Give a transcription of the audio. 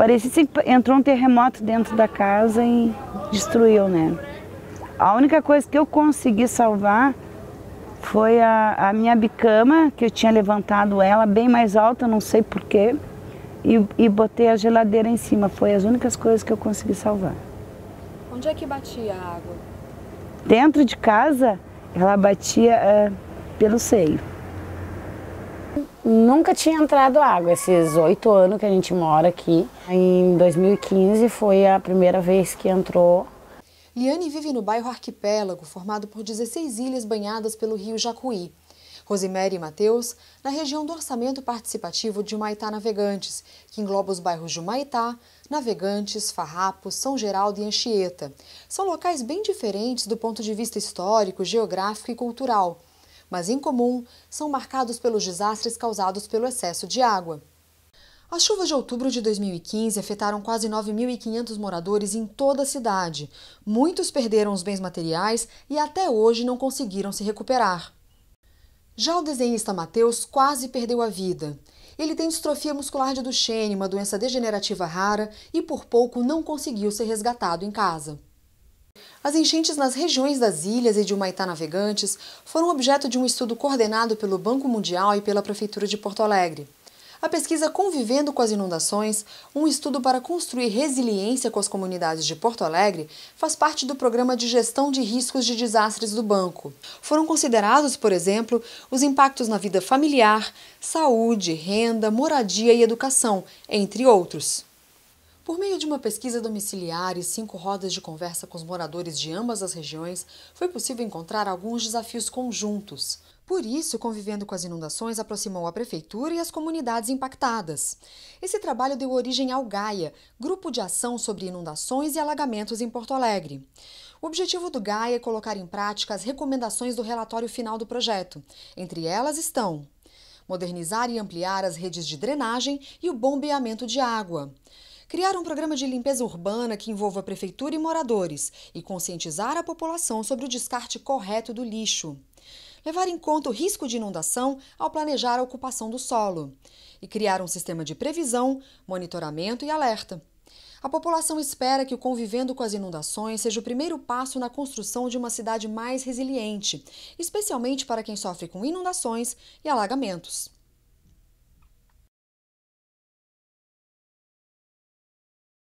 Parecia que entrou um terremoto dentro da casa e destruiu, né? A única coisa que eu consegui salvar foi a, a minha bicama, que eu tinha levantado ela bem mais alta, não sei porquê, e, e botei a geladeira em cima. Foi as únicas coisas que eu consegui salvar. Onde é que batia a água? Dentro de casa, ela batia uh, pelo seio. Nunca tinha entrado água. Esses oito anos que a gente mora aqui, em 2015 foi a primeira vez que entrou. Liane vive no bairro Arquipélago, formado por 16 ilhas banhadas pelo rio Jacuí. Rosemary e Mateus, na região do orçamento participativo de Humaitá Navegantes, que engloba os bairros de Humaitá, Navegantes, Farrapos, São Geraldo e Anchieta. São locais bem diferentes do ponto de vista histórico, geográfico e cultural mas em comum são marcados pelos desastres causados pelo excesso de água. As chuvas de outubro de 2015 afetaram quase 9.500 moradores em toda a cidade. Muitos perderam os bens materiais e até hoje não conseguiram se recuperar. Já o desenhista Matheus quase perdeu a vida. Ele tem distrofia muscular de Duchenne, uma doença degenerativa rara, e por pouco não conseguiu ser resgatado em casa. As enchentes nas regiões das ilhas e de Humaitá Navegantes foram objeto de um estudo coordenado pelo Banco Mundial e pela Prefeitura de Porto Alegre. A pesquisa Convivendo com as Inundações, um estudo para construir resiliência com as comunidades de Porto Alegre, faz parte do programa de gestão de riscos de desastres do banco. Foram considerados, por exemplo, os impactos na vida familiar, saúde, renda, moradia e educação, entre outros. Por meio de uma pesquisa domiciliar e cinco rodas de conversa com os moradores de ambas as regiões, foi possível encontrar alguns desafios conjuntos. Por isso, Convivendo com as Inundações aproximou a Prefeitura e as comunidades impactadas. Esse trabalho deu origem ao GAIA, Grupo de Ação sobre Inundações e Alagamentos em Porto Alegre. O objetivo do GAIA é colocar em prática as recomendações do relatório final do projeto. Entre elas estão modernizar e ampliar as redes de drenagem e o bombeamento de água criar um programa de limpeza urbana que envolva a prefeitura e moradores e conscientizar a população sobre o descarte correto do lixo. Levar em conta o risco de inundação ao planejar a ocupação do solo. E criar um sistema de previsão, monitoramento e alerta. A população espera que o convivendo com as inundações seja o primeiro passo na construção de uma cidade mais resiliente, especialmente para quem sofre com inundações e alagamentos.